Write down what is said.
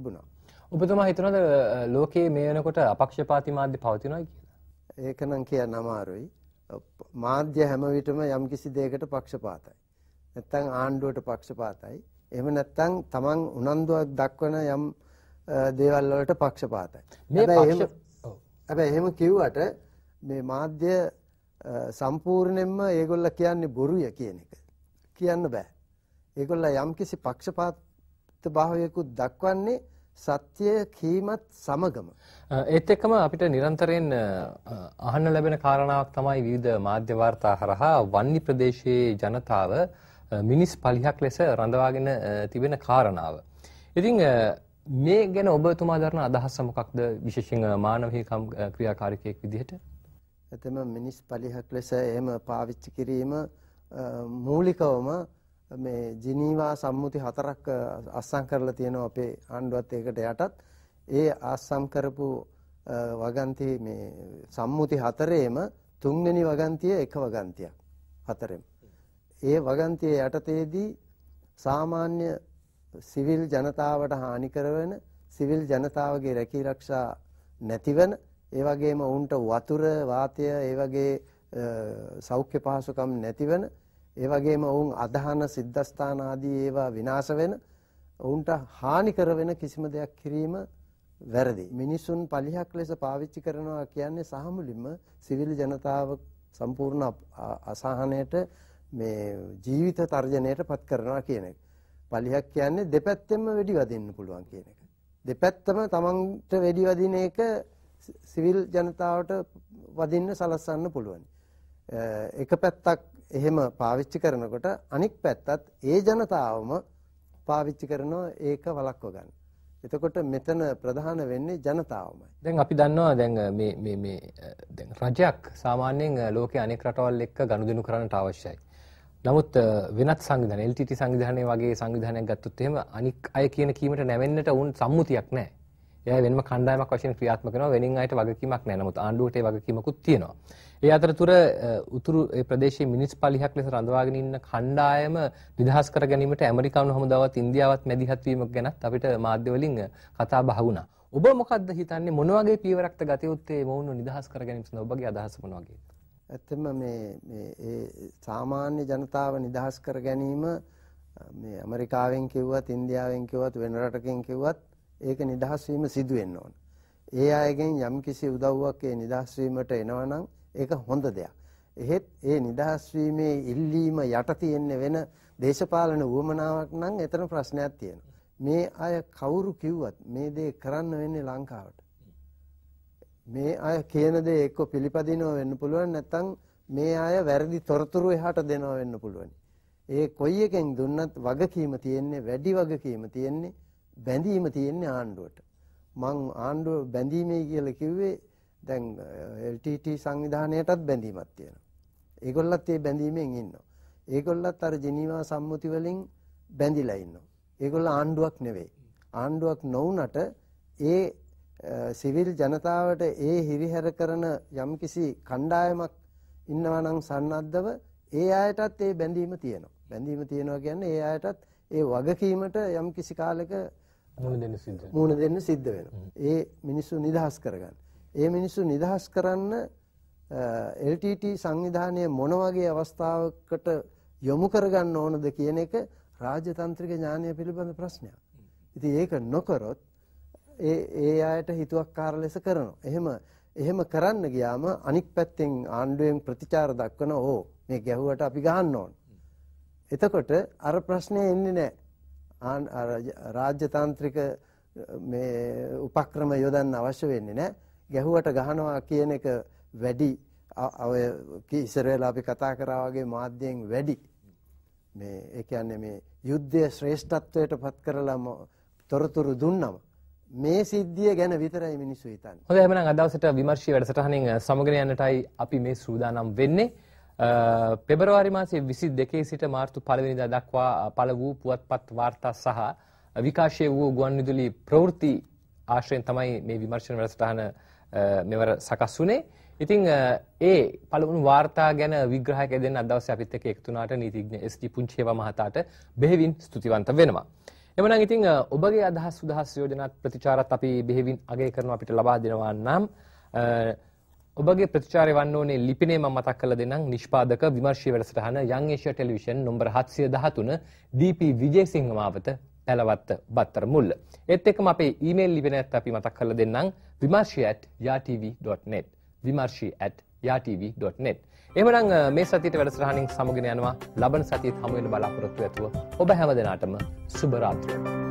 තිබුණා. ඔබතුමා හිතනද ලෝකයේ මේ වෙනකොට අපක්ෂපාති මාධ්‍ය පවතිනවා කියලා? ඒක නම් කියන්න අමාරුයි. මාධ්‍ය හැම විටම යම්කිසි දෙයකට පක්ෂපාතයි. නැත්තම් ආණ්ඩුවට පක්ෂපාතයි. එහෙම නැත්තම් තමන් උනන්දුවක් දක්වන යම් දේවල් වලට පක්ෂපාතයි. හැබැයි එහෙම කිව්වට මේ මාධ්‍ය සම්පූර්ණයෙන්ම ඒගොල්ල කියන්නේ බොරුය කියන එක කියන්න බෑ. ඒගොල්ල යම්කිසි පක්ෂපාත භාවයකුත් දක්වන්නේ සත්‍ය කීමත් සමගම ඒත් එක්කම අපිට නිරන්තරයෙන් අහන්න ලැබෙන කාරණාවක් තමයි විවිධ මාධ්‍ය වාර්තා හරහා වන්නි ප්‍රදේශයේ ජනතාව මිනිස් පලිහක් ලෙස රඳවාගෙන තිබෙන කාරණාව. ඉතින් මේ ගැන ඔබතුමා දරන අදහස මොකක්ද විශේෂයෙන් මානවහිකම් ක්‍රියාකාරිකයෙක් විදිහට? එතම මිනිස් පලිහක් ලෙස එහෙම පාවිච්චි කිරීම මූලිකවම මේ ජිනීවා සම්මුති හතරක් අස්සම් කරලා තියෙනවා අපේ ආණ්ඩුවත් ඒකට යටත් ඒ අස්සම් කරපු වගන්ති මේ සම්මුති හතරේම තුන්වෙනි වගන්තිය එක වගන්තියක් හතරෙම ඒ වගන්තිය යටතේදී සාමාන්‍ය සිවිල් ජනතාවට හානි කරන සිවිල් ජනතාවගේ රැකී රක්ෂා නැතිවන ඒ වගේම ඔවුන්ට වතුර වාතය ඒ වගේ සෞඛ්‍ය පහසුකම් නැතිවන ඒ වගේම ඔවුන් අදහන සිද්ධස්ථාන ආදී ඒවා විනාශ වෙන ඔවුන්ට හානි කර වෙන කිසිම දෙයක් කිරීම වැරදි. මිනිසුන් පලිහක් ලෙස පාවිච්චි කරනවා කියන්නේ සහමුලින්ම සිවිල් ජනතාව සම්පූර්ණ අසහනයට මේ ජීවිත තර්ජනයට පත් කරනවා කියන එක. පලිහක් කියන්නේ දෙපැත්තෙන්ම වෙඩි වදින්න පුළුවන් කියන එක. දෙපැත්තම තමන්ට වෙඩි වදින එක සිවිල් ජනතාවට වදින්න සලස්වන්න පුළුවන්. එක පැත්තක් එහෙම පාවිච්චි කරනකොට අනික් පැත්තත් ඒ ජනතාවම පාවිච්චි කරනවා ඒක වළක්ව ගන්න. එතකොට මෙතන ප්‍රධාන වෙන්නේ ජනතාවමයි. දැන් අපි දන්නවා දැන් මේ මේ මේ දැන් රජයක් සාමාන්‍යයෙන් ලෝකයේ අනෙක් රටවල් එක්ක ගනුදෙනු කරන්නට අවශ්‍යයි. නමුත් වෙනත් සංවිධාන LTT සංවිධානය වගේ සංවිධානයක් ගත්තොත් එහෙම අනික් අය කියන කීමට නැවෙන්නට වුන් සම්මුතියක් නැහැ. එයා වෙනම කණ්ඩායමක් වශයෙන් ක්‍රියාත්මක වෙනවා වෙනින් අයට වගකීමක් නැහැ. නමුත් ආණ්ඩුවට ඒ වගකීමකුත් තියෙනවා. ඒ අතරතුර උතුරු ඒ ප්‍රදේශයේ මිනිස් 50ක් ලෙස රඳවාගෙන ඉන්න කණ්ඩායම නිදහස් කර ගැනීමට ඇමරිකානු හමුදාවත් ඉන්දියාවත් මැදිහත් වීමක් ගැනත් අපිට මාධ්‍ය වලින් කතා බහ වුණා. ඔබ මොකද්ද හිතන්නේ මොන වගේ පියවරක්ද ගත යුත්තේ මොවුන් නිදහස් කර ගැනීම සඳහා ඔබගේ අදහස මොන වගේද? ඇත්තම මේ මේ ඒ සාමාන්‍ය ජනතාව නිදහස් කර ගැනීම මේ ඇමරිකාවෙන් කිව්වත් ඉන්දියාවෙන් කිව්වත් වෙන රටකින් කිව්වත් ඒක නිදහස් වීම සිදු වෙන්න ඕන. ඒ අයගෙන් යම්කිසි උදව්වක් ඒ නිදහස් වීමට එනවනම් ඒක හොඳ දෙයක්. එහෙත් ඒ නිදහස් වීමේ ඉල්ලීම යට තියෙන වෙන දේශපාලන වුවමනාවක් නම් එතන ප්‍රශ්නයක් තියෙනවා. මේ අය කවුරු කිව්වත් මේ දේ කරන්න වෙන්නේ ලංකාවට. මේ අය කියන දේ එක්ක පිළිපදිනව වෙන්න පුළුවන් නැත්නම් මේ අය වැරදි තොරතුරු එහාට දෙනව වෙන්න පුළුවන්. ඒ කොයි එකෙන් දුන්නත් වගකීම තියෙන්නේ වැඩි වගකීම තියෙන්නේ බැඳීම තියෙන්නේ ආණ්ඩුවට. මං ආණ්ඩුව බැඳීමේ කියලා කිව්වේ දැන් LTT සංවිධානයටත් බැඳීමක් තියෙනවා. ඒගොල්ලත් ඒ බැඳීමෙන් ඉන්නවා. ඒගොල්ලත් අර ජිනීවා සම්මුති වලින් බැඳිලා ඉන්නවා. ඒගොල්ල ආණ්ඩුවක් නෙවෙයි. ආණ්ඩුවක් නොවුනට ඒ සිවිල් ජනතාවට ඒ හිරිහැර කරන යම්කිසි කණ්ඩායමක් ඉන්නවා නම් සන්නද්ධව ඒ අයටත් ඒ බැඳීම තියෙනවා. බැඳීම තියෙනවා කියන්නේ ඒ අයටත් ඒ වගකීමට යම්කිසි කාලයක මුණ දෙන්න සිද්ධ වෙනවා. ඒ මිනිස්සු නිදහස් කරගන්න. ඒ මිනිස්සු නිදහස් කරන්න LTT සංවිධානය මොන වගේ අවස්ථාවකට යොමු කරගන්න ඕනද කියන එක රාජතන්ත්‍රික ඥානය පිළිබඳ ප්‍රශ්නයක්. ඉතින් ඒක නොකරොත් ඒ ඒ අයට හිතුවක්කාර ලෙස කරනවා. එහෙම එහෙම කරන්න ගියාම අනික් පැත්තෙන් ආණ්ඩුවෙන් ප්‍රතිචාර දක්වන ඕ මේ ගැහුවට අපි ගහන්න ඕන. එතකොට අර ප්‍රශ්නේ එන්නේ නැහැ. රාජ්‍ය තාන්ත්‍රික මේ උපක්‍රම යොදන්න අවශ්‍ය වෙන්නේ නැහැ. ගැහුවට ගහනවා කියන එක වැඩි ඔය ඉස්සර වෙලා අපි කතා කරා වගේ මාධ්‍යයෙන් වැඩි මේ ඒ කියන්නේ මේ යුද්ධය ශ්‍රේෂ්ඨත්වයට පත් කරලා තොරතුරු දුන්නම මේ සිද්ධිය ගැන විතරයි මිනිස්සු හිතන්නේ. හොඳයි එහෙනම් අදවසට විමර්ශී වැඩසටහනින් සමගන යන්නටයි අපි මේ සූදානම් වෙන්නේ. පෙබරවාරි මාසේ විසි දෙකේ සිට මාර්තු පළවෙනිදා දක්වා පළ වූ පුවත්පත් වාර්තා සහ විකාශය වූ ගුවන් විදුලි ප්‍රවෘත්ති ආශ්‍රයෙන් තමයි මේ විමර්ශන වැඩසටහන මෙවර සකස් වුණේ. ඉතින් ඒ පළවුණු වාර්තා ගැන විග්‍රහයක දෙන්න අදවස අපිත් එක්ක එකතුනාට නීතිඥ එස්.ජී. පුංචේවා මහතාට බෙහෙවින් ස්තුතිවන්ත වෙනවා. එමනම් ඉතින් ඔබගේ අදහස් සුදහස් යෝජනාත් ප්‍රතිචාරත් අපි බෙහෙවින් අගය කරනවා අපිට ලබා දෙනවා නම් ඔබගේ ප්‍රතිචාරය වන්න ඕනේ ලිපිනේ මම මතක් කරලා දෙන්නම් නිෂ්පාදක විමර්ශී වැඩසටහන යන් Asia television number 713 DP Wijesinghe මාවත පැලවත්ත බත්තර මුල්ල. ඒත් එක්කම අපේ ඊමේල් ලිපිනයත් අපි මතක් කරලා දෙන්නම් vimarshi@yatv.net vimarshi@yatv.net එහෙමනම් මේ සතියට වැඩසටහනින් සමගෙන යනවා ලබන සතියේත් හමු වෙන බලාපොරොත්තු ඇතුව ඔබ හැම දිනාටම සුබ රාත්‍රියක්.